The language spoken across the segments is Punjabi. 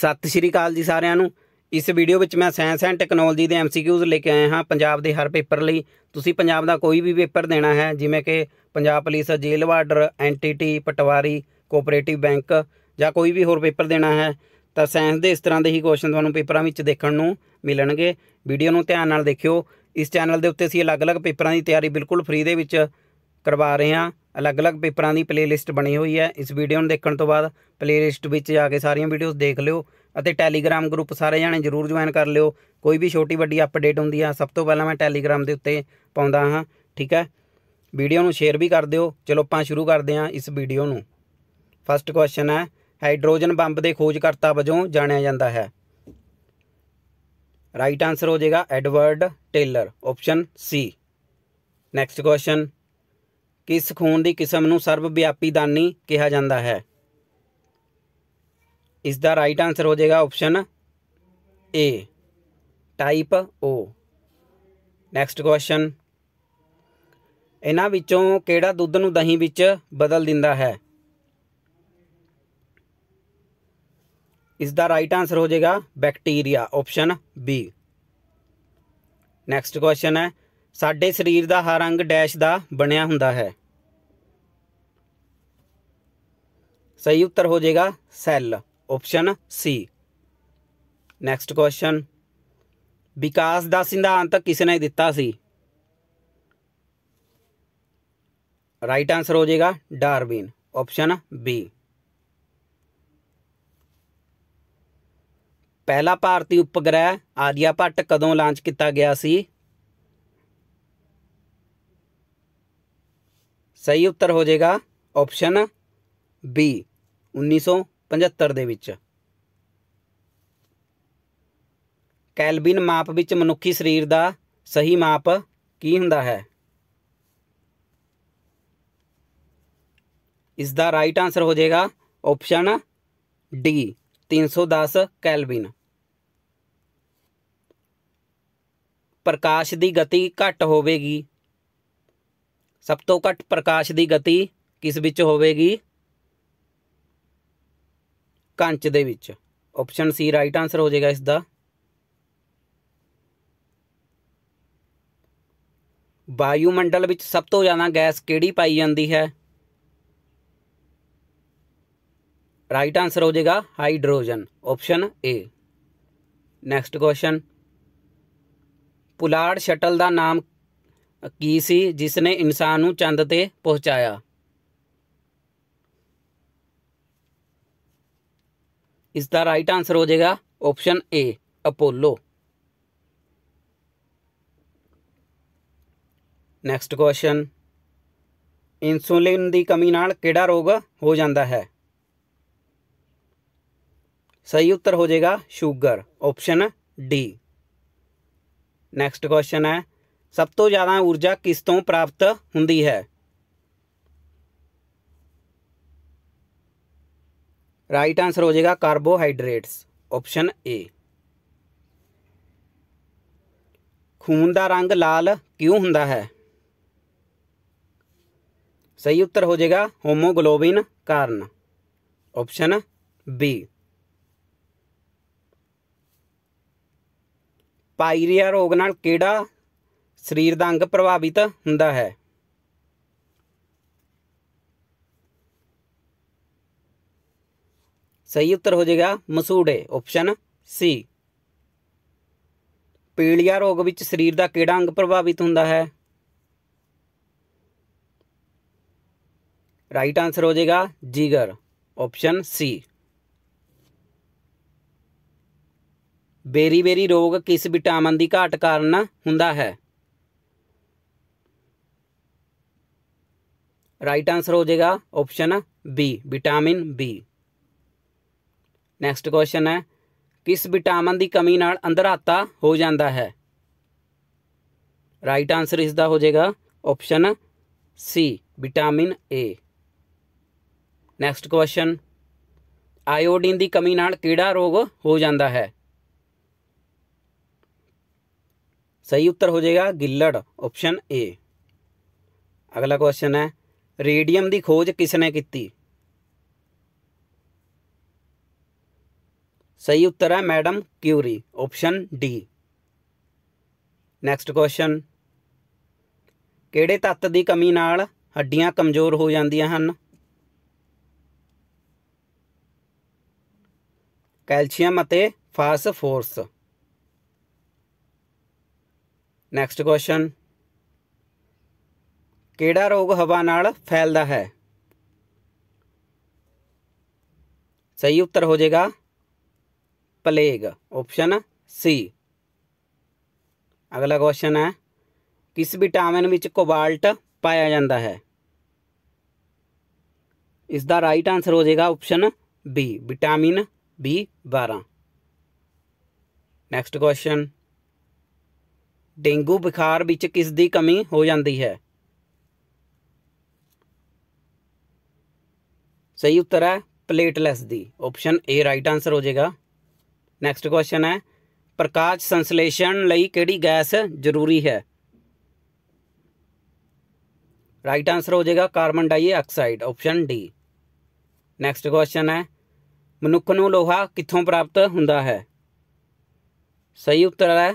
ਸਤਿ ਸ਼੍ਰੀ ਅਕਾਲ ਜੀ ਸਾਰਿਆਂ ਨੂੰ ਇਸ ਵੀਡੀਓ ਵਿੱਚ ਮੈਂ ਸਾਇੰਸ ਐਂਡ ਟੈਕਨੋਲੋਜੀ ਦੇ ਐਮਸੀਕਿਊਜ਼ ਲੈ ਕੇ ਆਇਆ ਹਾਂ ਪੰਜਾਬ ਦੇ ਹਰ ਪੇਪਰ ਲਈ ਤੁਸੀਂ ਪੰਜਾਬ ਦਾ ਕੋਈ ਵੀ ਪੇਪਰ ਦੇਣਾ ਹੈ ਜਿਵੇਂ ਕਿ Punjab police jail warder NTT ਪਟਵਾਰੀ ਕੋਆਪਰੇਟਿਵ ਬੈਂਕ ਜਾਂ ਕੋਈ ਵੀ ਹੋਰ ਪੇਪਰ ਦੇਣਾ ਹੈ ਤਾਂ ਸਾਇੰਸ ਦੇ ਇਸ ਤਰ੍ਹਾਂ ਦੇ ਹੀ ਕੁਐਸਚਨ ਤੁਹਾਨੂੰ ਪੇਪਰਾਂ ਵਿੱਚ ਦੇਖਣ ਨੂੰ ਮਿਲਣਗੇ ਵੀਡੀਓ ਨੂੰ ਧਿਆਨ ਨਾਲ ਦੇਖਿਓ ਇਸ ਚੈਨਲ ਦੇ ਉੱਤੇ ਅਸੀਂ ਅਲੱਗ-ਅਲੱਗ ਪੇਪਰਾਂ ਦੀ ਤਿਆਰੀ ਬਿਲਕੁਲ ਫ੍ਰੀ ਦੇ ਵਿੱਚ ਕਰਵਾ ਰਹੇ ਹਾਂ ਅਲੱਗ-ਅਲੱਗ ਪੇਪਰਾਂ ਦੀ ਪਲੇਲਿਸਟ ਬਣੀ ਹੋਈ ਹੈ ਇਸ ਵੀਡੀਓ ਨੂੰ ਦੇਖਣ ਤੋਂ ਬਾਅਦ ਪਲੇਲਿਸਟ ਵਿੱਚ ਜਾ ਕੇ ਸਾਰੀਆਂ ਵੀਡੀਓਜ਼ ਦੇਖ ਲਿਓ ਅਤੇ ਟੈਲੀਗ੍ਰਾਮ ਗਰੁੱਪ ਸਾਰੇ ਜਾਣੇ ਜ਼ਰੂਰ ਜੁਆਇਨ ਕਰ ਲਿਓ ਕੋਈ ਵੀ ਛੋਟੀ ਵੱਡੀ ਅਪਡੇਟ ਹੁੰਦੀ ਆ ਸਭ ਤੋਂ ਪਹਿਲਾਂ ਮੈਂ ਟੈਲੀਗ੍ਰਾਮ ਦੇ ਉੱਤੇ ਪਾਉਂਦਾ ਹਾਂ ਠੀਕ ਹੈ ਵੀਡੀਓ ਨੂੰ ਸ਼ੇਅਰ ਵੀ ਕਰ ਦਿਓ ਚਲੋ ਆਪਾਂ ਸ਼ੁਰੂ ਕਰਦੇ ਹਾਂ ਇਸ ਵੀਡੀਓ ਨੂੰ ਫਸਟ ਕੁਐਸਚਨ ਹੈ ਹਾਈਡਰੋਜਨ ਬੰਬ ਦੇ ਖੋਜਕਰਤਾ ਵਜੋਂ ਜਾਣਿਆ ਜਾਂਦਾ ਹੈ ਰਾਈਟ ਆਨਸਰ ਹੋ ਜਾਏਗਾ Edward Teller option C next question ਕਿਸ ਖੂਨ ਦੀ ਕਿਸਮ ਨੂੰ ਸਰਵ ਵਿਆਪੀ ਦਾਨੀ ਕਿਹਾ ਜਾਂਦਾ ਹੈ ਇਸ ਦਾ ਰਾਈਟ ਆਨਸਰ ਹੋ ਜਾਏਗਾ option A type O next question ਇਹਨਾਂ ਵਿੱਚੋਂ ਕਿਹੜਾ ਦੁੱਧ ਨੂੰ ਦਹੀਂ ਵਿੱਚ ਬਦਲ ਦਿੰਦਾ ਹੈ ਇਸ ਦਾ ਰਾਈਟ ਆਨਸਰ ਹੋ ਜਾਏਗਾ bacteria option B next question ਹੈ ਸਾਡੇ ਸਰੀਰ ਦਾ ਹਰ ਅੰਗ ਡੈਸ਼ ਦਾ ਬਣਿਆ ਹੁੰਦਾ ਹੈ ਸਹੀ ਉੱਤਰ ਹੋ ਜਾਏਗਾ cell option C next question ਵਿਕਾਸ ਦਾ ਸਿਧਾਂਤ ਕਿਸ ਨੇ ਦਿੱਤਾ ਸੀ ਰਾਈਟ ਆਨਸਰ ਹੋ ਜਾਏਗਾ ਡਾਰਵਿਨ ਆਪਸ਼ਨ ਬੀ ਪਹਿਲਾ ਭਾਰਤੀ ਉਪਗ੍ਰਹਿ ਆਰੀਆ ਭੱਟ ਕਦੋਂ ਲਾਂਚ ਕੀਤਾ ਗਿਆ ਸੀ ਸਹੀ ਉੱਤਰ ਹੋ ਜਾਏਗਾ ਆਪਸ਼ਨ ਬੀ 1975 ਦੇ ਵਿੱਚ ਕੈਲਵਿਨ ਮਾਪ ਵਿੱਚ ਮਨੁੱਖੀ ਸਰੀਰ ਦਾ ਸਹੀ ਮਾਪ ਕੀ ਹੁੰਦਾ ਹੈ ਇਸ ਦਾ ਰਾਈਟ ਆਨਸਰ ਹੋ ਜਾਏਗਾ ਆਪਸ਼ਨ ਡੀ 310 ਕੈਲਵਿਨ ਪ੍ਰਕਾਸ਼ ਦੀ ਗਤੀ ਘੱਟ ਹੋਵੇਗੀ ਸਭ ਤੋਂ ਘੱਟ ਪ੍ਰਕਾਸ਼ ਦੀ ਗਤੀ ਕਿਸ ਵਿੱਚ ਹੋਵੇਗੀ ਕੰਚ ਦੇ ਵਿੱਚ ਆਪਸ਼ਨ ਸੀ ਰਾਈਟ ਆਨਸਰ ਹੋ ਜਾਏਗਾ ਇਸ ਦਾ ਵਾਯੂਮੰਡਲ ਵਿੱਚ ਸਭ ਤੋਂ ਜ਼ਿਆਦਾ ਗੈਸ ਕਿਹੜੀ ਪਾਈ ਜਾਂਦੀ ਹੈ ਰਾਈਟ ਆਨਸਰ ਹੋ ਜਾਏਗਾ hydrogen option A next question ਪੁਲਾੜ ਸ਼ਟਲ ਦਾ ਨਾਮ की सी जिसने इंसान ਨੂੰ ਚੰਦ ਤੇ ਪਹੁੰਚਾਇਆ ਇਸ ਦਾ ਰਾਈਟ ਆਨਸਰ ਹੋ ਜਾਏਗਾ option A Apollo next question insulin ਦੀ ਕਮੀ ਨਾਲ ਕਿਹੜਾ ਰੋਗ ਹੋ ਜਾਂਦਾ ਹੈ सही उत्तर हो जाएगा sugar option D next question है सब तो ज्यादा ऊर्जा किस तो प्राप्त होंगी है राइट आंसर हो जाएगा कार्बोहाइड्रेट्स ऑप्शन ए खून का रंग लाल क्यों हों है सही उत्तर हो जाएगा होमोग्लोबिन कारण ऑप्शन बी पायरिया रोग न केड़ा ਸਰੀਰ ਦਾ ਅੰਗ ਪ੍ਰਭਾਵਿਤ ਹੁੰਦਾ ਹੈ ਸਹੀ ਉੱਤਰ ਹੋ ਜਾਏਗਾ ਮਸੂੜੇ ਆਪਸ਼ਨ ਸੀ ਪੀਲੀਆ ਰੋਗ ਵਿੱਚ ਸਰੀਰ ਦਾ ਕਿਹੜਾ ਅੰਗ ਪ੍ਰਭਾਵਿਤ ਹੁੰਦਾ ਹੈ ਰਾਈਟ ਆਨਸਰ ਹੋ ਜਾਏਗਾ ਜਿਗਰ ਆਪਸ਼ਨ ਸੀ ਬੇਰੀ ਬੇਰੀ ਰੋਗ ਕਿਸ ਵਿਟਾਮਿਨ ਦੀ ਘਾਟ ਕਾਰਨ ਹੁੰਦਾ ਹੈ राइट आंसर हो जाएगा option B vitamin B next question है किस विटामिन की कमी नाल अंधराता हो जाता है राइट आंसर इसका हो जाएगा option C vitamin A next question iodine की कमी नाल कि रोग हो जाता है सही उत्तर हो जाएगा गिल्लड़ ऑप्शन ए अगला क्वेश्चन है ਰੇਡੀਅਮ ਦੀ ਖੋਜ ਕਿਸ ਨੇ ਕੀਤੀ ਸਹੀ ਉੱਤਰ ਹੈ madam Curie option D next question ਕਿਹੜੇ ਤੱਤ ਦੀ ਕਮੀ ਨਾਲ ਹੱਡੀਆਂ ਕਮਜ਼ੋਰ ਹੋ ਜਾਂਦੀਆਂ ਹਨ ਕੈਲਸ਼ੀਅਮ ਅਤੇ ਫਾਸਫੋਰਸ ਨੈਕਸਟ ਕੁਐਸਚਨ केड़ा रोग हवा न फैलता है सही उत्तर हो जाएगा प्लेग ऑप्शन सी अगला क्वेश्चन है किस विटामिन कोबाल्ट पाया जाता है इसका राइट आंसर हो जाएगा ऑप्शन बी विटामिन बी बारह नैक्सट क्वेश्चन डेंगू बुखार किस किसकी कमी हो जाती है सही उत्तर ਹੈ प्लेटलेस दी ऑप्शन ए ਰਾਈਟ ਆਨਸਰ ਹੋ ਜਾਏਗਾ ਨੈਕਸਟ ਕੁਐਸਚਨ ਹੈ ਪ੍ਰਕਾਸ਼ ਸੰਸਲੇਸ਼ਣ ਲਈ ਕਿਹੜੀ ਗੈਸ ਜ਼ਰੂਰੀ ਹੈ ਰਾਈਟ ਆਨਸਰ ਹੋ ਜਾਏਗਾ carbon dioxide option D next question ਹੈ ਮਨੁੱਖ ਨੂੰ ਲੋਹਾ ਕਿੱਥੋਂ ਪ੍ਰਾਪਤ ਹੁੰਦਾ ਹੈ ਸਹੀ ਉੱਤਰ ਹੈ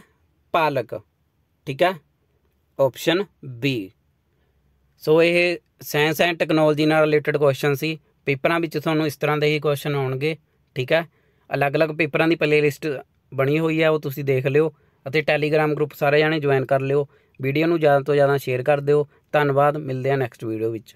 ਪਾਲਕ ਠੀਕ ਹੈ ਆਪਸ਼ਨ ਬੀ ਸੋ ਇਹ ਸਾਇੰਸ ਐਂਡ ਟੈਕਨੋਲੋਜੀ ਨਾਲ ਰਿਲੇਟਡ ਕੁਐਸਚਨ ਸੀ ਪੇਪਰਾਂ ਵਿੱਚ ਤੁਹਾਨੂੰ ਇਸ ਤਰ੍ਹਾਂ ਦੇ ਹੀ ਕੁਐਸਚਨ ਆਉਣਗੇ ਠੀਕ ਹੈ ਅਲੱਗ-ਅਲੱਗ ਪੇਪਰਾਂ ਦੀ ਪਲੇਲਿਸਟ ਬਣੀ ਹੋਈ ਹੈ ਉਹ ਤੁਸੀਂ ਦੇਖ ਲਿਓ ਅਤੇ ਟੈਲੀਗ੍ਰam ਗਰੁੱਪ ਸਾਰੇ ਜਾਣੇ ਜੁਆਇਨ ਕਰ ਲਿਓ ਵੀਡੀਓ ਨੂੰ ਜ਼ਿਆਦਾ ਤੋਂ ਜ਼ਿਆਦਾ ਸ਼ੇਅਰ ਕਰ ਦਿਓ ਧੰਨਵਾਦ ਮਿਲਦੇ ਹਾਂ ਨੈਕਸਟ ਵੀਡੀਓ ਵਿੱਚ